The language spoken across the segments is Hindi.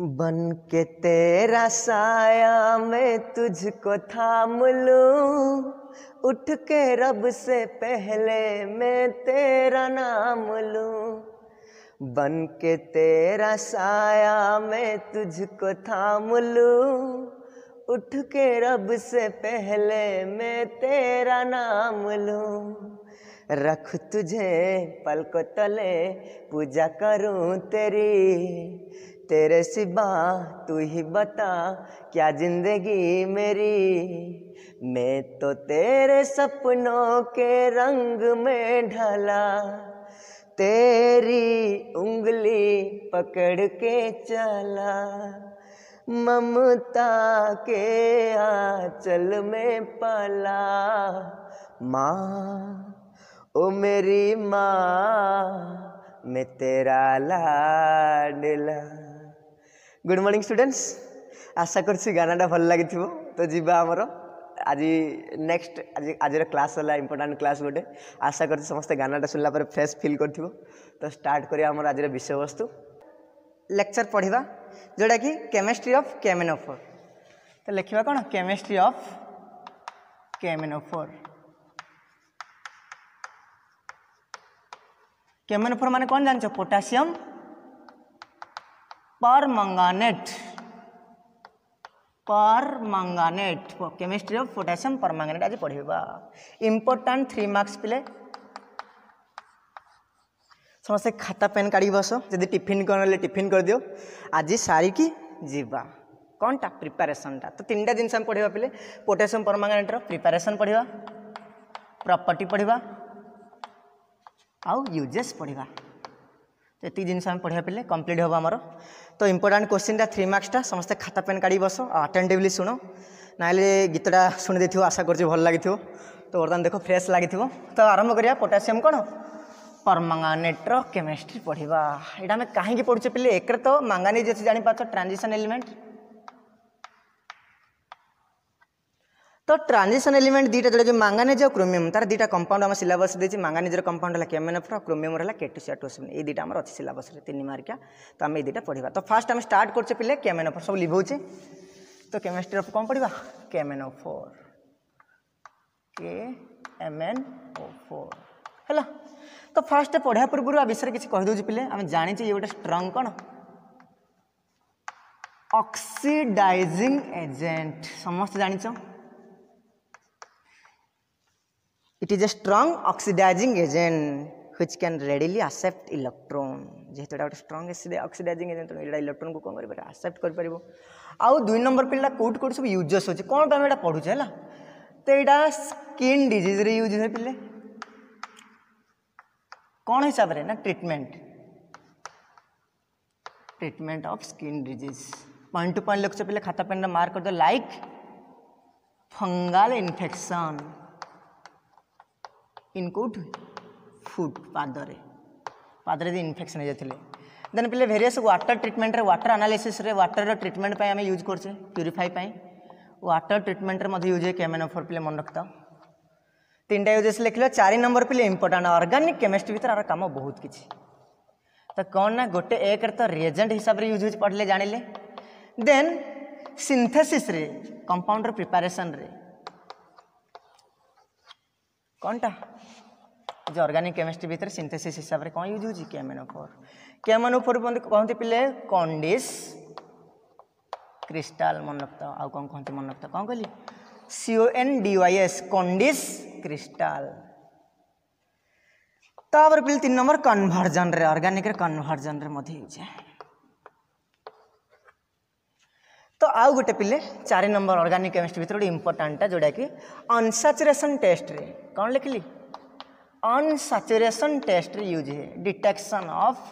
बन के तेरा साया मैं तुझको थाम लूं उठ के रब से पहले मैं तेरा नाम लूं बन के तेरा साया मैं तुझको थाम लूं उठ के रब से पहले मैं तेरा नाम लूं रख तुझे पलक तले पूजा करूं तेरी तेरे सिवा तू ही बता क्या जिंदगी मेरी मैं तो तेरे सपनों के रंग में ढला तेरी उंगली पकड़ के चला ममता के आंचल में पला माँ ओ मेरी माँ मैं तेरा लाडला গুড মর্নিং স্টুডেন্টস আশা করছি গানাটা ভাল লাগিথিব তো যা আমার আজ নেক্সট আজ আজর ক্লাস হল ইম্পর্টাট ক্লাস গোটে আশা করছি সমস্ত গানাটা শুনলা পরে ফ্রেশ ফিল করথিব তো স্টার্ট করি আমার আজর বিষয়বস্তু লেকচর পড়া যেটা কি কেমিস্ট্রি অফ কেমেনোফোর তো লেখা কোণ কেমিস্ট্রি অফ কেমেনোফোর কেমেনোফোর মানে কোণ জানছ পটাসিয়াম पर मंगानेट पर मंगानेट केमिस्ट्री ऑफ पोटासियम पर मंगानेट आज पढ़ा इंपोर्टां थ्री मार्क्स पिले समस्ते खाता पेन काढ़ बस जब टीफिन कर टीफिन कर दियो आज सारिकी जीवा कौनटा प्रिपारेसनटा तो तीन टा जिन पढ़ा पे पोटासियम परमांगानेट्र प्रिपारेसन पढ़ा प्रपर्टी पढ़ा आउ यूजेस पढ़ा যেতিক জিনিস আমি পড়া পেলে কমপ্লিট হব আমার তো ইম্পর্টাট কোশ্চিনটা থ্রি মার্কসটা সমস্তে খাতা পেন কাড়ি বস আটেন্টিভলি শুণ নাহলে গীতটা শুনে দিয়ে আশা করছি ভাল লাগি তো বর্তমান দেখ ফ্রেশ লাগি তো আরম্ভ করা পটাসিয়াম কোণ পরমাঙ্গানেটর কেমিস্ট্রি পড়া এটা আমি কাহি পড়ুছে পিলে একরে তো মাঙ্গানিজ জাঁপারছ ট্রানজিশন এলিমেন্ট तो ट्रांजिशन एलिमेंट दुटा जो मांगानिज और क्रोमियम तार दीटा कंपाउंड आम सिलेबस दे मांगानिजर कंपाउंड है कैमेन और क्रोमियम है केटुसिया टोसिन ये दुटा आम अच्छे सिलबस तीन मार्किया तो आम ये दुटा पढ़ा तो फास्ट आम स्टार्ट करचे पे केमेनोफोर सब लिभौचे तो केमिस्ट्री अफ कौन पढ़ा केमेनोफोर के एम एन ओ फोर है तो फास्ट पढ़ा पूर्व आ विषय किसी कहीदे पे आम जाने ये गोटे स्ट्रंग कौन अक्सीडाइजिंग एजेंट समस्त जानी it is a strong oxidising agent which क्या रेडिली आक्सेप्ट इलेक्ट्रोन जेहतु गोटे स्ट्रंग अक्सीडाइजिंग एजेंट तेनालीराम इलेक्ट्रोन को कौन कर आक्सेप्ट कर आउ दुई नंबर पिल्ला कौट कौट सब यूजर्स होती कौन पर तो पढ़ु तो है तो यहाँ स्किन डिजिज रे यूज हुए पिले कौन हिसाब से ना treatment treatment of skin disease point to point लिख पे खाता पेन मार्क कर दे लाइक फंगल इनफेक्शन ইনকুড ফুড পাদরে পাদরে যে ইনফেকশন হয়ে যাই দেন পিলে ভেরিয়াস ওয়াটার ট্রিটমেন্টরে ওয়াটার আনালিসিসে ওয়াটারর ট্রিটমেন্ট পাই আমি ইউজ করছে পিউরিফাই পাই ওয়াটার ট্রিটমেন্টরে মধ্যে ইউজ হয় কেমেনোফোর পিলে মনে রাখতাও তিনটা यूजेस लिख लो चार नंबर पे इंपोर्टाट अर्गानिक केमिस्ट्री भितर आर कम बहुत किसी तो कौन ना गोटे एक तो रिएजेंट हिसाब से यूज हो पढ़ले जाने देन सिंथेसिस रे कंपाउंडर प्रिपारेसन रे কোনটা যে অর্গানিক কেমিস্ট্রি ভিতরে সিন্থেসিস হিসাবে কোন ইউজ হচ্ছে ক্যামেনোফোর ক্যামেনোফোর কহতি পিলে কন্ডিস ক্রিস্টাল মনে রক্ত আউ কম কহতি মনে রক্ত কম কলি সিও এন ডিওয়াইএস কন্ডিস ক্রিস্টাল তাপরে পিলে তিন নম্বর কনভার্জন রে অর্গানিক কনভার্জন রে মধ্যে ইউজ হয় तो आउ गोटे पिले चार नंबर अर्गानिक केमिस्ट्री भितर गोटे इंपोर्टाटा जोटा कि अनसाचुरेसन टेस्ट रे कौन लिखिली अनसाचुरेसन टेस्ट रे यूज हुए डिटेक्शन अफ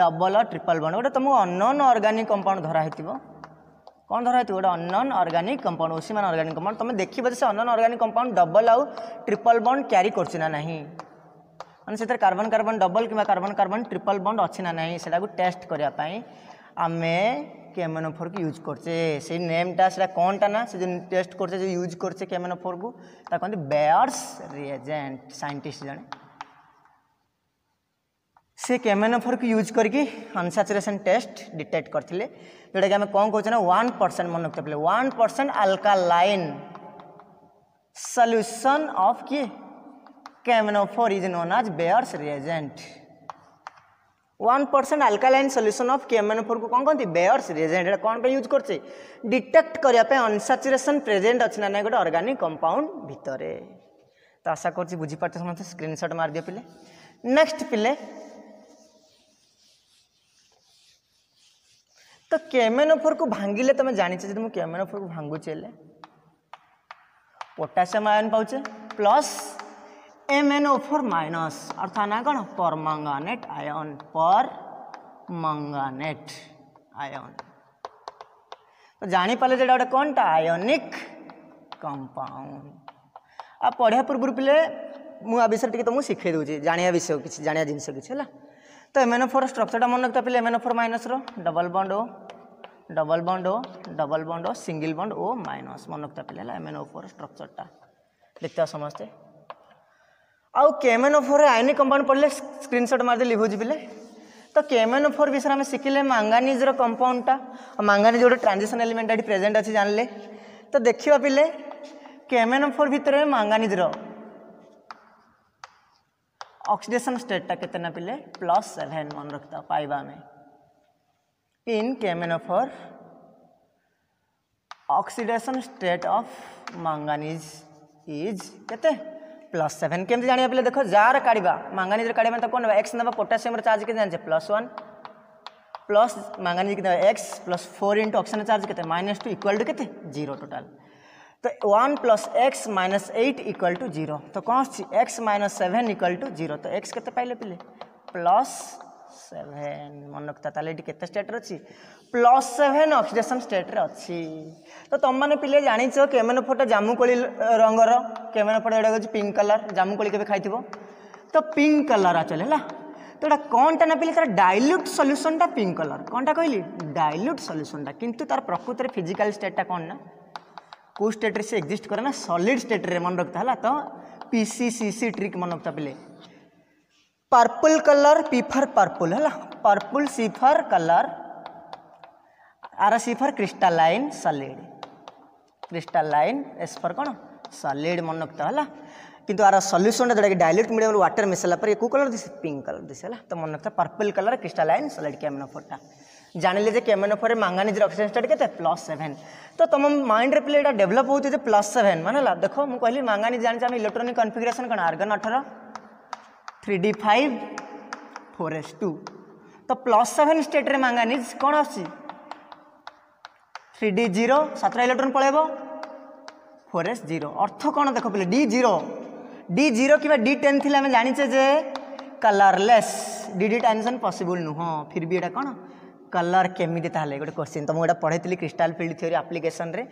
डबल और ट्रिपल बंड गोटे तुमको अनन अर्गानिक कंपाउंड धरा हो कौन धरा हो गोटे अनन अर्गानिक कंपाउंड मैंने अर्गानिक कंपाउंड तुम देखो से अनन अर्गानिक कंपाउंड डबल आउ ट्रिपल बंड क्यारी करा ना मैंने से कार्बन कार्बन डबल कि कार्बन कार्बन ट्रिपल बंड अच्छी ना ना से टेस्ट करने आम ক্যামেনোফোরকে ইউজ করছে সেই নেমটা সেটা কোনটা না সে যে টেস্ট করছে যে ইউজ করছে ক্যামেনোফোরকু তা কহতি বেয়ার্স রিয়েজেন্ট সাইন্টিস্ট জনে সে ক্যামেনোফোরকু ইউজ করিকি আনসাচুরেসন টেস্ট ডিটেক্ট করলে যেটাকি আমি কম কৌছে না ওয়ান পরসেন্ট মনে রখতে পারলে one percent alkaline solution of কি ক্যামেনোফোর is known as Baeyer's reagent one percent alkaline solution of K M N four को कौन कहते बेयर्स रेजेन्ट कौन पर यूज करचे डिटेक्ट करने अनसाचुरेसन प्रेजेन्ट अच्छी ना ना गोटे अर्गानिक कंपाउंड भितर तो आशा कर बुझीपारे समस्त स्क्रीनशट मारदे पे नेक्स्ट पे तो ओफर को भांगे तुम जानी मुझे केमेन ओफर को भांगुचे पोटासीयम आयन पाचे प्लस MnO4 minus अर्थानागण पर मंगानेट आयन पर मंगानेट आयन तो जानीपाले जेटा गोटे कौनटा आयोनिक कंपाउंड आ पढ़ा पूर्व पे मुझे विषय टी तुमको शिखे दूसरी जाना विषय किसी जाना जिनस किसी है तो एमएनओ फोर स्ट्रक्चरटा मन रखता पे M N O four minus double bond O double bond O double bond O single bond O minus मन रखता पे एमएनओ फोर स्ट्रक्चरटा देखते समस्ते आउ केमेनोफोर आयन कंपाउंड पढ़ले स्क्रीनशॉट मारदे लिभोज पिले तो केमेनोफोर विषय में शिखिले मांगानीज्र कंपाउंडटा मांगानीज गोटे ट्रांजिशन एलिमेंट ये प्रेजेन्ट अच्छी जानले तो देखा पिले फोर भितर मांगानीज्र ऑक्सीडेशन स्टेटा के पिले प्लस सेभेन मन रखता पाइबा आम in four oxidation state of manganese is के प्लस सेवेन केमी जाना पे देख जार काढ़ा मांगानीज काढ़ा कौन ना एक्स ना पोटासीयम चार्ज के जानते प्लस वन प्लस मांगानीज के X plus four into oxygen charge के माइनस टू इक्वाल टू के जीरो टोटाल तो one plus X minus eight equal to zero तो कौन अच्छी X minus seven equal to zero तो एक्स के पाइले पे प्लस সেভেন মনে কথা তাহলে এটি কেতে স্টেট্রে অছি প্লস সেভেন অক্সিডেসন স্টেট্রে অছি তো তোমাকে পিলে জাঁচ কেমেনোফোটা জামুকোলি রঙর কেমেনোফোটা এটা হচ্ছে পিঙ্ক কলর জামুকোলি কেবে খাইব তো পিঙ্ক কলর আচলে হল তো এটা কোনটা না পিলে তার ডাইলুট সল্যুসনটা পিঙ্ক কলর কোনটা কহিলি ডাইলুট সল্যুসনটা কিন্তু তার প্রকৃতির ফিজিকাল স্টেটটা কোণ না কেউ স্টেট্রে সে এক্সিস্ট করে না সলিড স্টেট্রে মনে রাখতে হল তো পিসিসিসি ট্রিক মনে রাখতে পিলে पर्पल कलर पीफर पर्पल है पर्पल सीफर कलर आर सीफर क्रिस्टालाइन सलिड क्रिस्टालाइन एसफर कौन सलीड मन रखता है कि आर सल्यूसन जोटा कि मीडियम व्टर मिसाला पर कौ कलर दिशा पिंक कलर दिस है तो मन रखता पर्पल कलर क्रिस्टालाइन सलिड कैमेनोफोरटा ଜାଣିଲେ ଯେ କେମେନୋଫୋରେ ମାଙ୍ଗାନିଜର ଅକ୍ସିଜେନ୍ସଟା କେତେ ପ୍ଲସ୍ ସେଭେନ୍ ତ ତମ ମାଇଣ୍ଡରେ ପିଲେ ଏଇଟା ଡେଭଲପ୍ ହେଉଛି ଯେ ପ୍ଲସ୍ ସେଭେନ୍ ମାନେ ହେଲା ଦେଖ ମୁଁ କହିଲି ମାଙ୍ଗାନିଜ ଜାଣିଛି ଆମେ ଇଲେକ୍ଟ୍ରୋନିକ୍ କନଫିଗରେସନ୍ କ'ଣ ଆର୍ଗନ୍ ଅଠର three D five four S two तो प्लस सेभेन स्टेट्रे मांगानिज କ'ଣ ଆସୁଛି থ্রি ডি জিরো সাতটা ইলেকট্রন পড়াইব ফোর এস জিরো অর্থ কোণ দেখ পিলে ডি জিরো ডি জিরো কিংবা ডি টেন লে আমি জাঁচে যে colourless D D transition possible নুহ ফির বি এটা কোণ কলর কেমিটি তাহলে গোটে কোশ্চিন তো এটা পড়াইলি ক্রিস্টাল ফিল্ড থিওরি আপ্লিকেসন রে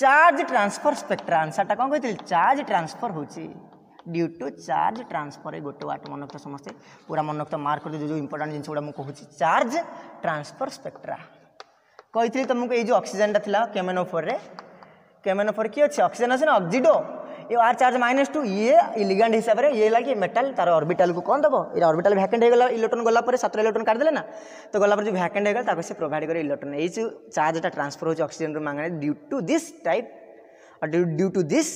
চার্জ ট্রান্সফর স্পেক্ট্রা আনসারটা কোণ কে চার্জ ট্রান্সফর হচ্ছে ड्यू टू चार्ज ट्रांसफर गोटे वाट मन रखता समस्ते पूरा मन रखता मार्क जो जो इंपोर्टां जिन गुड़ा मुझे चार्ज ट्रांसफर स्पेक्ट्रा कही तुमको ये जो अक्सीजेनटा था केमेनोफोर केमेनोफोर किए अच्छे अक्सीजेन अच्छे ना अक्जिडो ये आर चार्ज माइनस टू ये इलिगेंट हिसाब से ये लगे मेटाल तार अर्बिटाल को कौन दब ये अर्बिटाल भैकेंट होगा इलेक्ट्रोन गलापर सतर इलेक्ट्रोन काटदे ना तो गला जो भैकेंट होगा से प्रोभाइड कर इलेक्ट्रोन ये चार्जा ट्रांसफर होक्सीजेन रू मांगे due to this type due to this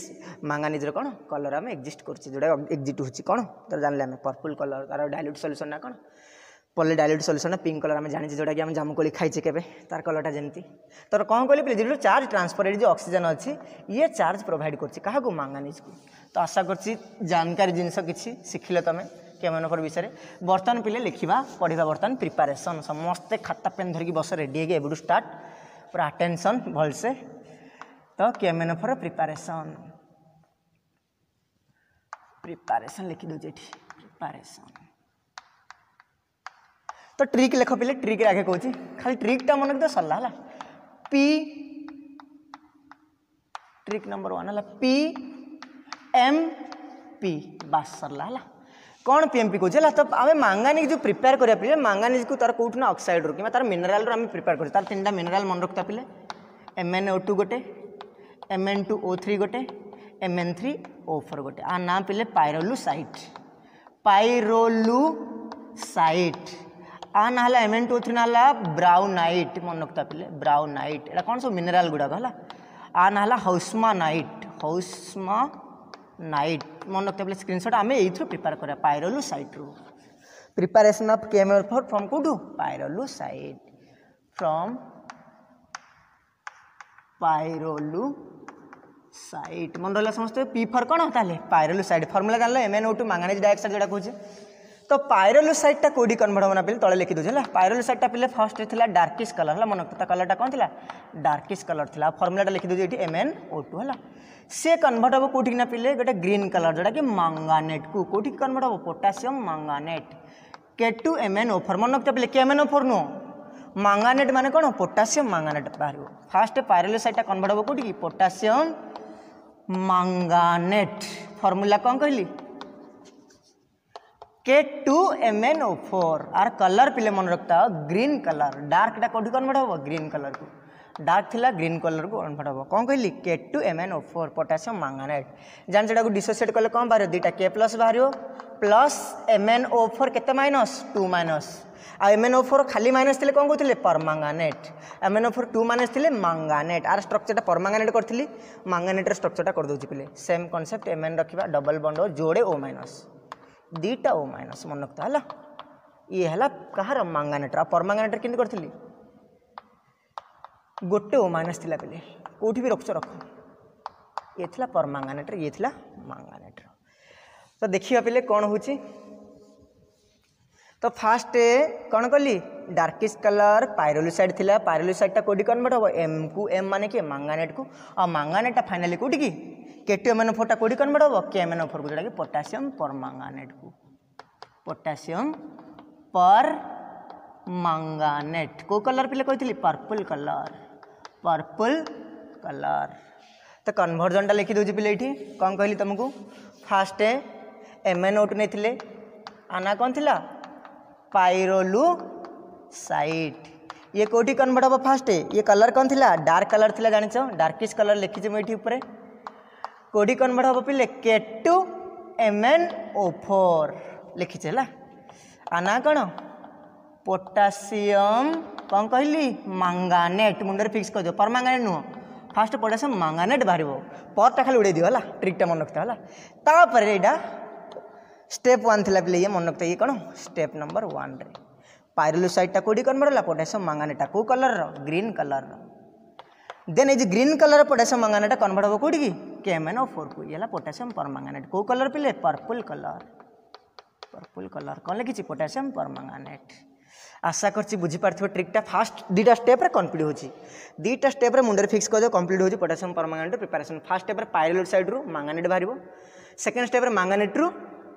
मांगानिजर कौन कलर आम एक्जिस्ट करोटा एक्जिट होण तर जान आम पर्पुल कलर तार डायल्यूट सल्यूसन ना कौन पल्ले डायल्यूट सल्यूसन पिंक कलर आम जानी जोटा कि आम खाई के तार कलरटा जमी तर कौन कह पे जो चार्ज ट्रांसफर जो अक्सीजेन अच्छी ये चार्ज प्रोभाइड कर मांगानिज को तो आशा कर जानकारी जिनस किसी शिखिल तुम କେମାନଙ୍କର ବିଷୟରେ ବର୍ତ୍ତମାନ बर्तन ଲେଖିବା लिखा पढ़ा बर्तन ସମସ୍ତେ समस्ते खाता पेन ବସ बस रेडी ଏବେଠୁ स्टार्ट पूरा ଆଟେନସନ୍ भलसे तो केमेन फर प्रिपारेसन प्रिपारेसन लिखी दूचे प्रिपारेसन तो ट्रिक लेख पे ट्रिक आगे कौन खाली ट्रिकटा मन तो सरला है पी ट्रिक नंबर वन है पी एम पी बास सरला है कौन पीएमपी कौन है तो आम मांगानिज जो प्रिपेयर करा पे मांगानिज को तार कौटना अक्साइड रु कि तार रू आम प्रिपेयर कर तार तीन मिनेल मन रखता पे एम एन ओ टू गोटे M N two O three गोटे M N three O four गोटे आ नाम पे पैरोलुसाइट पैरोलुसाइट आ ना M N two O three ना ब्राउनइट मन रखता पे ब्राउनइट ये कौन सब मिनेराल गुड़ाक है आ ना हौसमा नाइट हौसमा नाइट मन रखता पे स्क्रीनशट आम यही प्रिपेयर कराया पैरोलुसाइट रु प्रिपेरेसन अफ केम फोर फ्रम कौटू पैरोलुसाइट फ्रम पायरोलू साइट मन रहा समस्त पी फर कौन तेल ताले सैड फर्मूला जान M N O two manganese dioxide जोटा कहे तो पायरोलुसाइडटा कौटी कन्वर्ट होना पे तले लिखिदे है सैडा पे फर्स्ट थी डार्किश कलर है मन कलर कलरटा कौन थी डार्किश कलर थी फर्मूलाटा लिखिदे ये एम एन ओ टू है सी कन्वर्ट हम कौटिना पे गोटे ग्रीन कलर जोटा कि मांगानेट को कौटी कन्वर्ट हे potassium manganate K two M N O four मन रखते लिखिए एम एन ओ फोर नुह मांगानेट मैंने कौन पोटासीयम मांगानेट बाहर फास्ट पायरोलोसाइटा कन्वर्ट हम कौटी पोटासीयम मांगानेट फर्मूला कौन कहली K two M N O four आर कलर पे मन रखता ग्रीन कलर डार्कटा कौटी कन्वर्ट हम ग्रीन कलर को डार्क थिला ग्रीन कलर को कन्वर्ट हम कौन कहली K two M N O four potassium manganate जान से डिसोसीएट कले कौन बाहर दुईटा के प्लस बाहर plus M N O four के माइनस टू माइनस आ एम एन ओ फोर खाली माइनस थे कौन कहते permanganate M N O four two minus थे मांगानेट आर स्ट्रक्चरटा परमांगानेट करी मांगानेट्र स्ट्रक्चरटा करदे पे सेम कनसेप्ट एम एन रखा डबल बंड जोड़े ओ माइनस दुईटा ओ माइनस मन रखता है ये है कहार मांगानेट्र आ परमांगानेट्र केमी करी गोटे ओ माइनस थिला बेले कोठी भी रखछ रख ये थिला परमांगानेट ये थिला मांगानेट तो देखिए पे कौन हो तो फास्ट कौन कली डार्किश कलर पायरोलुसाइड थी पायरोलुसाइडटा कौटी कन्वर्ट हम एम को एम मान किए मांगानेट को आ मांगानेटा फाइनाली कौटी की केटू एम एन फोरटा कौटी कन्वर्ट हम के एम एन फोर को जोटा कि पोटासीयम पर मांगानेट को पटासीयम पर मांगानेट कौ कलर पे कही पर्पल कलर पर्पल कलर तो टा लिखिदे पे ये कौन कहली तुमको फास्ट एम एन ओट नहीं आना कौन थी पायरोलु साइट ये कौटी कन्वर्ट हम फास्ट ये कलर कौन थी डार्क कलर थी जान डार्किश कलर लिखी मुझे उपरे कौटी कन्वर्ट हम पे K two M N O four लिखीचे है आना कौन पोटासीयम कौन कहली मांगानेट मुंडे फिक्स कर दियो परमांगानेट नुह फास्ट पढ़ा से मांगानेट बाहर पर्टा खाली उड़े दियो ट्रिकटा मन रखता है यहाँ स्टेप वन थी पे ये मन रखता ये कौन स्टेप नंबर वन रे पाइरोलुसाइडटा कौटी कन्वर्ट है पोटासियम मांगानेटा कौ कलर ग्रीन कलर देन ये ग्रीन कलर पोटासियम मांगानेटा कन्वर्ट हम कौटी की के एन ओ फोर को ये पोटासियम परमांगानेट कौ कलर पे पर्पल कलर पर्पल कलर कौन लिखी पोटासियम परमांगानेट আশা করছি বুঝিপার্থিব ট্রিকটা ফার্স্ট দুইটা স্টেপ্রে কমপ্লিট হচ্ছে দুইটা স্টেপ্রে মুন্ডে ফিক্স করেদেব কমপ্লিট হচ্ছে পটাসিয়াম পরমাঙ্গানেট প্রিপারেসন ফার্স্ট স্টেপ্রে পাইরোলেট সাইড্রু মাঙ্গানেট বাহার সেকেন্ড স্টেপ্রে মাঙ্গানেট্রু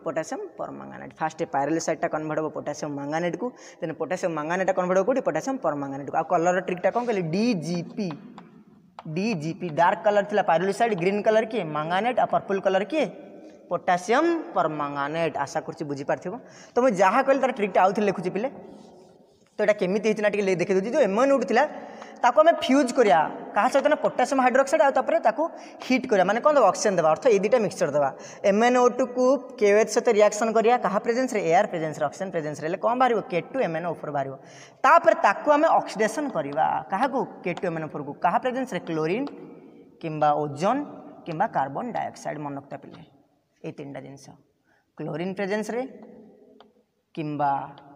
पोटासियम परमांगानेट फास्ट पायरोसाइटा कन्वर्ट हम पोटासियम मांगानेट को देन पोटासियम मांगानेटा कन्वर्ट हो कौटी पोटासियम परमांगानेट को आ कलर ट्रिकटा कौन कहली डीजीपी डीजीपी डार्क कलर थी पायरोसाइड ग्रीन कलर किए मांगानेट आ पर्पल कलर किए पोटासियम परमांगानेट आशा कर बुझीपार तो मुझे जहाँ कहली तार ट्रिकटा आउ थे लिखुची पिले এটা কিমিত হ チナ टिक ले देखि दिदो MNO2 তিলা তাকু আমি ফিউজ করিয়া কহাছতে না পটাশিয়াম হাইড্রোক্সাইড আর তাপরে তাকু হিট করিয়া মানে কোন অক্সিজেন দেবা অর্থ ই দিটা মিক্সচার দেবা MNO2 কো KOH সাথে রিঅ্যাকশন করিয়া কহা প্রেজেন্সে এয়ার প্রেজেন্সে অক্সিজেন প্রেজেন্সে লে কম ভারে ও K2MnO4 ভারেবা তাপরে তাকু আমি অক্সিডেশন করিবা কহা কো K2MnO4 কো কহা প্রেজেন্সে ক্লোরিন কিম্বা ওজোন কিম্বা কার্বন ডাই অক্সাইড মনক্তা পিলে এই তিনটা দিনস ক্লোরিন প্রেজেন্সে কিংবা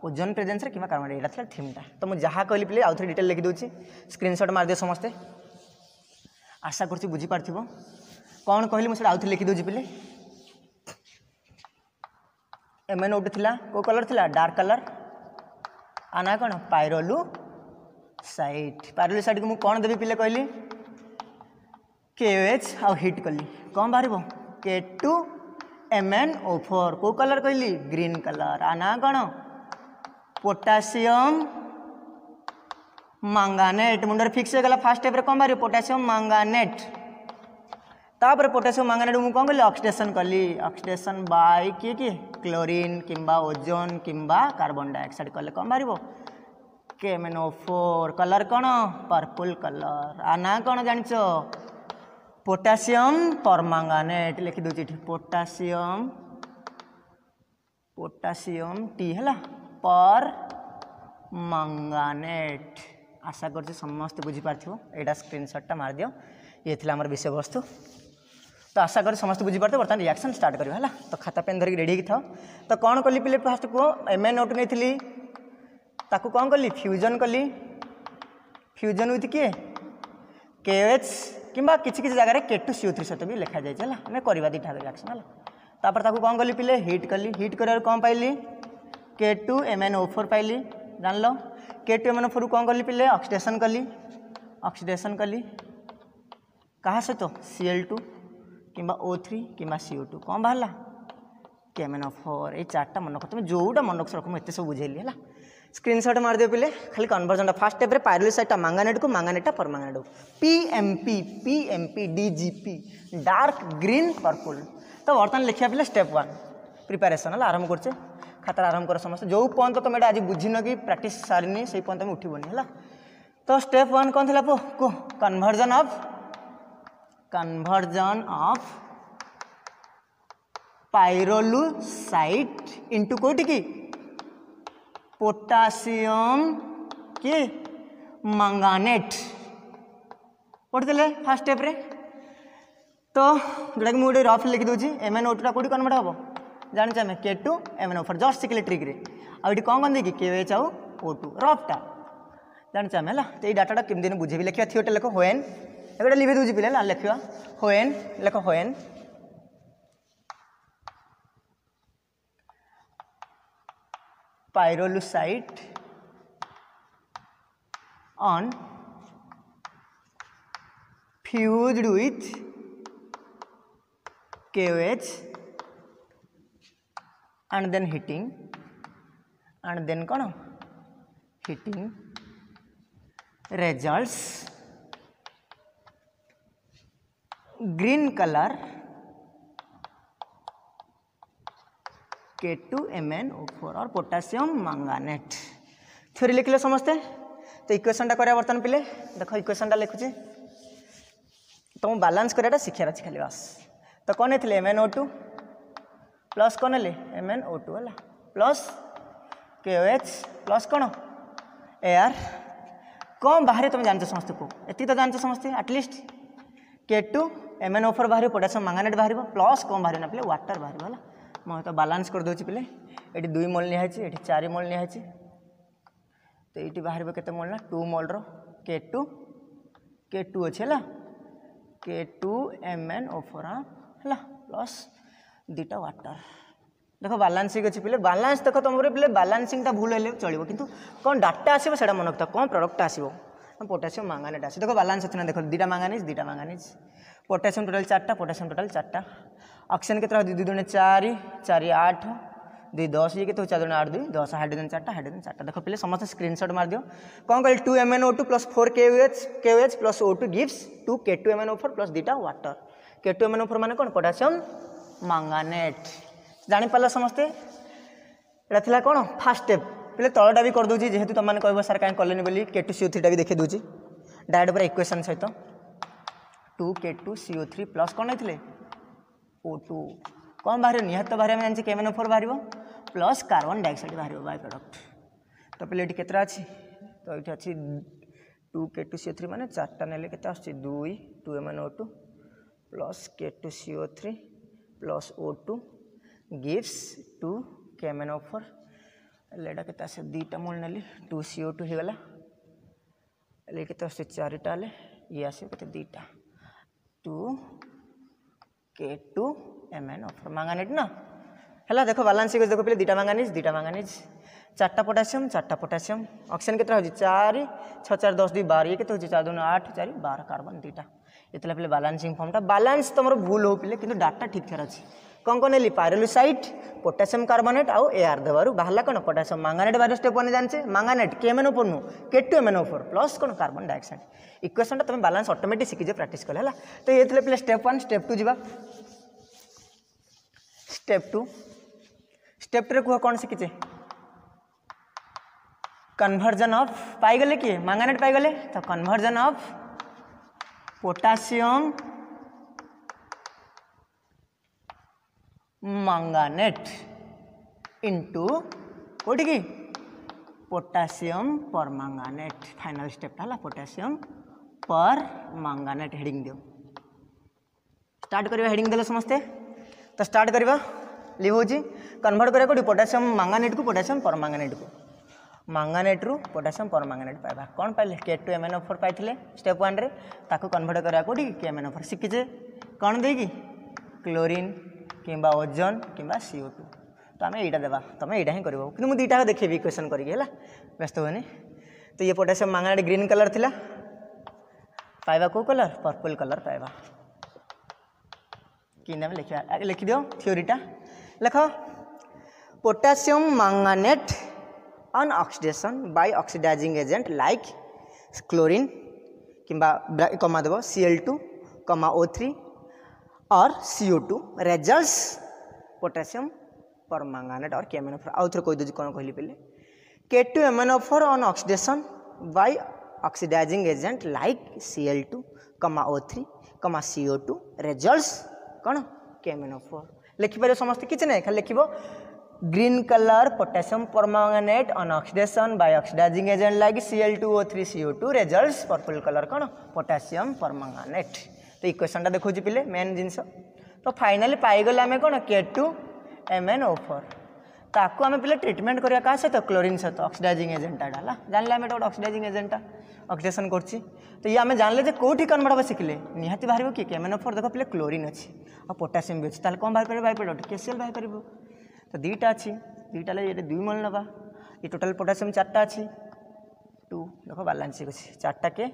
ওজন প্রেজেন্সরে কিংবা কার্বন এটা লা থিমটা তো মু যা কহিলি পিলে আউথরে ডিটেল লিখি দেছি স্ক্রিনশট মারিদিও সমস্তে আশা করছি বুঝিপারিথিব কণ কহিলি মু সেটা আউথরে লিখি দেছি পিলে এমএন ওটে লা কেউ কলর লা ডার্ক কলর আনা কোণ পাইরোলু সাইট পাইরোলু সাইট কু কোণ দেবি পিলে কহিলি কে এচ আউ হিট কলি কম বাহার K two M N O four कौ कलर कहली ग्रीन कलर आना कौन पोटासीयम मांगानेट मुंडर फिक्स गला फास्ट टाइप कौन बाहर पोटासीयम मांगानेट तापर पोटासीयम मांगानेट मुझे कौन कली अक्सीडेसन कली अक्सीडेसन बाय किए कि क्लोरीन किंबा ओजोन किंबा कार्बन डाइऑक्साइड कले कौन बाहर केमेनो फोर कलर कौन पर्पल कलर आना कौन जान पोटासीयम परमांगानेट लिखिद पोटासीयम पोटासीयम टी है पर मंगानेट आशा कर समस्त बुझीपार यहाँ स्क्रीनसटा मारिदि ये थी आम विषय वस्तु तो आशा कर समस्त बुझीपार बर्तमान रियाक्शन स्टार्ट करा है तो खाता पेन धरिक रेडी था तो कौन कली पिले फास्ट कह एम एन नोट नहीं ताकू कौन कली फ्यूजन कली फ्यूजन थी किए के एच কিংবা কিছু কিছু জায়গায় কে টু সিও থ্রি সহিত বি লেখা যাই হল আমি করা দুইটা রিয়াকশন হল তাপরে তাকে কম কলি পিলে হিট কলি হিট করার কম পাইলি K two M N O four পাইলি জানল K two M N O four কম কলি পিলে অক্সিডেসন কলি অক্সিডেসন কলি কাহা সহিত সিএল টু কিংবা ও থ্রি কিংবা সিও টু কম বাহারা কেমেন ফোর এই চারটা মনে করো তুমি যেটা মনে করছো এত সব বুঝাইলি হ্যাঁ स्क्रीनशॉट मारदे पे खाली कनभर्जन फास्ट स्टेप पायरोलिस सैटा मांगानेट को मांगानेटा P PMP PMP DGP dark green purple तो बर्तमान लिखा पे स्टेप वन प्रिपेरेसन है आरंभ करचे खातार आरंभ कर समस्त जो पर्यटन तुम ये आज बुझीन कि प्राक्ट सारे से पर्यटन तुम उठबनी है तो स्टेप वन तो कौन थी पो कह conversion of conversion of pyrolusite into कौटी की पोटासियम कि मंगानेट पढ़ते फास्ट स्टेप तो जोटा कि मुझे रफ लिखि एम एन ओ टूटा कौटी कन्वर्ट हम जानते आम K two M N O just शिखिले ट्रिक्रे आठ कौन कहते कि के एच आउ ओ टू रफ्टा जानते आम है तो ये डाटाटा कमी बुझे लिखा थी थियोटे लेख होएन गोटे लिखे दूसरी पे लिखा होएन लिख होएन pyrolusite on fused with KOH and then heating and then कौन heating results green color K two M N O four और पोटासीयम मांगानेट थ्योरी लिख लो समस्ते तो इक्वेसनटा करा बर्तन पिले देख इक्वेसनटा लिखुचे तुम बालांस कराया शिखार अच्छे खाली बास तो कौन है M N O two plus कौन है एम एन ओ टू है plus K O H plus कौन एआर कौन बाहर तुम जान समस्त को ये तो जान समस्ते at least K two M N O four बाहर पोटासीयम मांगानेट बाहर प्लस कौन बाहर ना पे व्वाटर बाहर है তো ବାଲାନ୍ସ କରିଦେଉଛି ପିଲେ ଏଠି ଦୁଇ ମୋଲ୍ ନିଆହେଇଛି ଏଠି ଚାରି ମୋଲ୍ ନିଆହେଇଛି ତ ଏଇଠି ବାହାରିବ କେତେ ମୋଲ୍ ନା ଟୁ ମୋଲ୍ର କେ ଟୁ କେ ଟୁ ଅଛି ହେଲା K two M N O four ହେଲା ପ୍ଲସ୍ ଦୁଇଟା ୱାଟର୍ দেখ বালান্সিং অছি পিলে বালান্স দেখ তোমার পিলে বালান্সিংটা ভুল হলে চলব কিন্তু কোন ডাটা আসবে সেটা মনে রাখতে কোন প্রডক্টটা আসব পটাসিয়াম ম্যাঙ্গানেট আসে দেখো বালান্স আছে না দেখো দুইটা ম্যাঙ্গানিজ দুইটা ম্যাঙ্গানিজ পটাসিয়াম টোটাল চারটা পটাসিয়াম টোটাল চারটা अक्सन के दुई दुण चार चार आठ दुई दस ये कितने चार दुने आठ दुई दस हाइड्रोजेन चार्टा हाइड्रोजेन चार्टा तो देख पे समस्त स्क्रीनशट मार दिव कौन कह two M N O two plus four K H K H plus O two gives two K two M N O four plus दुईटा water K two M N O four मैंने कौन पोटासीयम मांगानेट जापार समस्ते यहाँ कौन फास्ट स्टेप पहले तलटा भी करदे जेहतु तुम मैंने कह सर कहीं कले बोली के टू सीओ थ्रीटा भी देखे दूसरी डायरेक्ट पर इक्वेसन सहित to K two CO three plus कौन नहीं ओ टू कौन बाहर निहत बाहर आम जानते केमेन फोर बाहर प्लस कार्बन डाइअक्साइड बाहर बाय प्रडक्ट तो पहले ये कतटा तो ये अच्छी to K two CO three मैंने चार्टा ना के आस two M N O two plus K two CO three plus O two gives two केम एन ओ फोर ये आस दुटा मूल ने टू सीओ टू होगा ये चार ये आस दुटा two K two M N O four manganese ना है देख बालांस इक्वेज देख पे दुटा मांगानिज दुटा मांगानिज चार्टा पोटासीयम चार्टा पोटासीयम अक्सीजेन के चार छ चार दस दुई बार ये के चार दून आठ चार बार कार्बन दुटा ये पे बालांसिंग फर्मटा बालांस तुम भूल हो पे कि डाटा ठीक ठार अच्छे कौन कौन है पायरोलुसाइट पोटासियम कार्बोनेट आउ एआर देवर बाहर कौन पोटासीयम मांगानेट बार स्टेप वन जानते manganate K M N O four नु K two M four plus कौन कार्बन डाइअक्साइड इक्वेसन तुम बालांस अटोमेटिक शिखीज प्राक्ट कल है तो ये पे स्टेप वन स्टेप टू जावा स्टेप टू स्टेप टू कह कौन शिखीचे कन्भर्जन अफ पाइगले किए मांगानेट पाइगले तो conversion of potassium manganate into कौटि की potassium permanganate final step potassium permanganate heading दि स्टार्ट करवा हेडिंग दे समस्ते तो स्टार्ट करवा लिव हूँ कनभर्ट करा कौट पोटासीयम मांगानेट को पोटासीयम पर मांगानेट को मांगानेट रु पोटासीयम पर मांगानेट पाया कौन पाए K two M N O four पाई स्टेप वन कनभर्ट करा कौटी के एम एन ओफर शिखीजे कौन देगी क्लोरीन কিংবা ওজন কিংবা সিও টু তো আমি এইটা দেবা তুমি এইটা হি করব কিন্তু মু দুইটা দেখেবি ইকুয়েশন করি হল ব্যস্ত হবনি তো ইয়ে পটাসিয়াম মাঙ্গানাইট গ্রিন কলর লা পাইবা কেউ কলর পর্পল কলর পাইবা কি নাম লিখবা লিখি দিও থিওরিটা লেখ potassium manganate on oxidation by oxidising agent like chlorine किंबा कमा देव C L two comma O three और CO two results potassium permanganate और केमेन ओफर आउ थे कहीदे कौन कहली पहले K two M N O four on oxidation by oxidising agent like C L two comma O three comma CO two results कौन केमेन ओफर लिखिपर समस्त किसी ना खाली लिखो green colour potassium permanganate on oxidation by oxidising agent like C L two O three CO two result purple colour कौन पोटासीयम परमांगानेट तो इक्वेसन टा देखो पिले मेन जिनस तो फाइनाली पाईल आम कौन K two M N O four ताको आम पे ट्रिटमेंट करा का सहित क्लोरीन सहित अक्सीडाइजिंग एजेंटा है तो तो तो जान लें गोटे अक्सीडाइज एजेंटा अक्सीडेसन कर तो ये आम जानले कौटी कन्वर्ट हम शिखिले निहाती बाहर कि एम एन ओ फोर देख पे क्लोरीन अच्छी और पोटासीयम भी अच्छे कौन बाहर बैपेडोट के सी एल बाहर कर तो दुईटा अच्छी दुईटा ये दुई मल ना ये टोटाल पोटासीयम चार्टा अच्छी टू देख बालान्स चार्टा के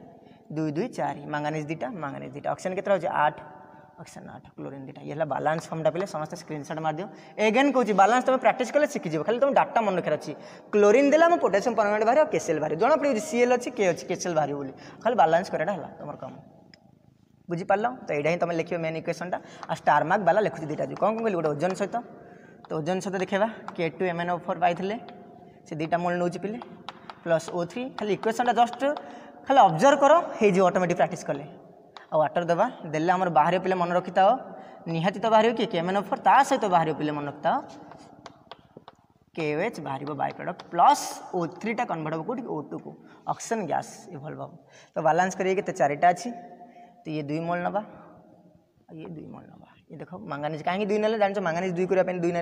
दुई दुई चार मांगानीज दुटा मांगानीज दुटा अक्सीजन के आठ अक्सीजन आठ क्लोरीन दुटा ये बालान्स फर्म पे समस्त स्क्रीनशट दिव एगेन कौन बालांस तुम प्राक्ट कले शिखिज खाली तुम डाटा मन रखार अच्छी क्लोरीन देला मैं पोटासीयम परमानेंट बाहर केसेल बाहर जना सी सीएल अच्छी के अच्छी कैसेल बाहर बोली खाली बालान्स कराटा है तुम कम बुझीपार तो यहाँ तुम लिखे मेन इक्वेशनटा टा स्टार मार्क बाला लिखुच दुटा जो कौन कहूँ गोटे ओजन सहित तो ओजन सहित देखा K two M N O four पाई से दुटा मोल नौ पिले प्लस ओ थ्री खाली टा जस्ट ଖାଲି ଅବଜର୍ଭ କର ହେଇଯିବ ଅଟୋମେଟିକ୍ ପ୍ରାକ୍ଟିସ୍ କଲେ ଆଉ ୱାଟର୍ ଦେବା ଦେଲେ ଆମର ବାହାରିବ ପିଲା ମନେ ରଖିଥାଅ ନିହାତି ତ ବାହାରିବ କି କେମେନ୍ ଅଫର୍ ତା ସହିତ ବାହାରିବ ପିଲା ମନେ ରଖିଥାଅ କେଓଏଚ୍ ବାହାରିବ ବାଇ ପ୍ରଡ଼କ୍ଟ ପ୍ଲସ୍ ଓ ଥ୍ରୀଟା କନଭର୍ଟ ହେବ କେଉଁଠିକି ଓ ଟୁକୁ ଅକ୍ସିଜେନ୍ ଗ୍ୟାସ୍ ଇଭଲ୍ଭ ହେବ ତ ବାଲାନ୍ସ କରିକି କେତେ ଚାରିଟା ଅଛି ତ ଇଏ ଦୁଇ ମୋଲ୍ ନେବା ये दुई मन नवा ये देख मंगानीज कहीं दुई ना जान मंगानीज दुई करने दुई ना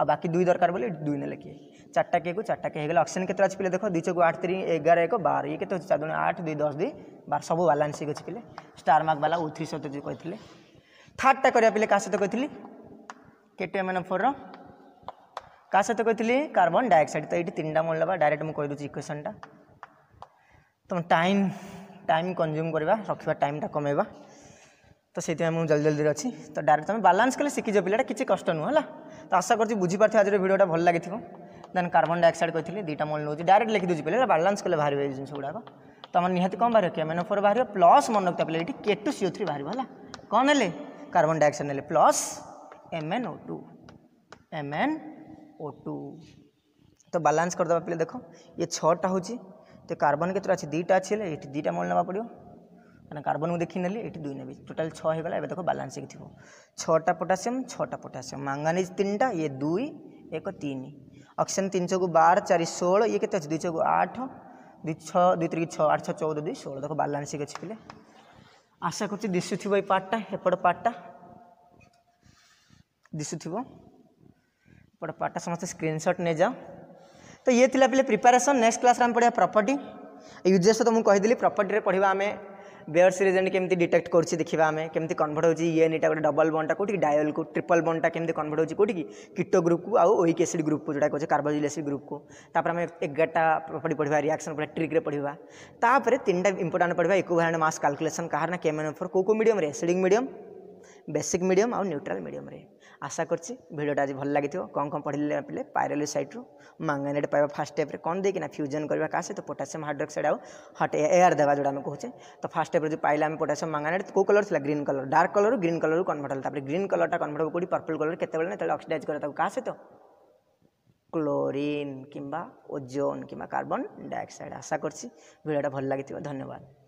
आ बाकी दुई दरकार बोले दुई ना किए चार्टा किए को चार्टा किए अक्सीजेन के अच्छे पे देख दुई चौक आठ तीन एगार एक बार ये के चार दुई आठ दुई दस दुई बार सब बालांस अच्छे पे स्टार मार्क बाला ओ थ्री सहित जो कही थार्डटा करा पे क्या सहित कही के टू एम एन फोर কা সহ কে কার্বন ডাইঅক্সাইড তো এইটি তিনটা মূল নেবা ডাইরেক্ট মু কেদি ইকুয়েসনটা তো টাইম টাইম কনজ্যুম করা রক্ষা টাইমটা কমাইবা তো সেইপাই মু জলদি জলদি অছি তো ডাইরেক্ট তুমি বালান্স কলে শিখিছ পিলাটা কিছু কষ্ট নুহ হল তো আশা করছি বুঝিপারি আজর ভিডিওটা ভাল লাগি দেন কার্বন ডাইঅক্সাইড কইলি দুইটা মোল নেছি ডাইরেক্ট লিখিদেছি পিলা বালান্স কলে বাহার এই জিনিস গুড়াক তো আমার নিহতি কম বাহার কেমেনো ফোর বাহার প্লস মনে রক্তা পিলা এটি কে টু সিও থ্রি বাহার হল কম নেলে কার্বন ডাইঅক্সাইড নেলে plus M N O two M N O two तो बालांस करदे पे देख ये छटा हो कार्बन के दुईटा अच्छे ये दुईटा मोल ना पड़ो मैंने कार्बन को देखी नी ये दुई ने टोटाल छाला एवं देखो बालान्स थी छटा पोटासीयम छटा पोटासीयम मांगानीज तीन टा ये दुई एक तीन अक्सीजन तीन छः बार चार षोल ये कैसे अच्छे दुई छः आठ दु छ दुई तरीके छः आठ छः चौदह दुई षोह देख बालान्स अच्छे पहले आशा कर दिशु थी पार्टा एपट पार्टा दिशु थोड़ा पार्टा समस्त स्क्रीनसट नहीं जाओ तो ये पहले पे प्रिपेरेसन नेक्स्ट क्लास पढ़ा प्रपर्ट उद्देश्य तो मुझे कहीदी प्रपर्टे पढ़ा आम बेयर सिरिज केमी डिटेक्ट करुच्ची देखा आम केमी कनभर्ट हो ईएनटा गोटे डबल बंडा कौटी डायल को ट्रिपल बंडा केमी कनभर्ट हो कौटी की कीटो ग्रुप को आउ ओइक एसिड ग्रुप को जोटा कहे कार्बोजिल एसिड ग्रुप को आम एगारटा पढ़ी पढ़ा रियाक्शन पढ़ा ट्रिक्रे पढ़ा तापर तीन टाइम इंपोर्टाट पढ़ा इक्विवेलेंट मास कैलकुलेसन कहार ना केमेन फोर कौ कौ मीडियम रे सिडिंग मीडियम बेसिक मीडियम आउ न्यूट्राल मीडियम रे আশা করছি ভিডিওটা আজ ভাল লাগিথিব কম কম পড়লে পিলে পাইরোলিসাইট্রু মাঙ্গানেট পাইবা ফার্স্ট স্টেপে কম দিয়ে না ফ্যুজন করা কাহ সহ পটাসিয়াম হাইড্রোক্সাইড আউ হট এয়ার দেওয়া যেটা আমি কুচে তো ফার্স্ট স্টেপে যে পাইলে আমি পটাসিয়াম মাঙ্গানেট কেউ কলর লা green colour dark colour green colour convert হল তাপরে গ্রিন কলরটা কনভর্ট হব কোটি পর্পল কলর কেতবে না তাহলে অক্সিডাইজ করে তাকে কাহ সহ ক্লোরিন কিংবা ওজোন কিংবা কার্বন ডাইঅক্সাইড আশা করছি ভিডিওটা ভাল লাগিথিব ধন্যবাদ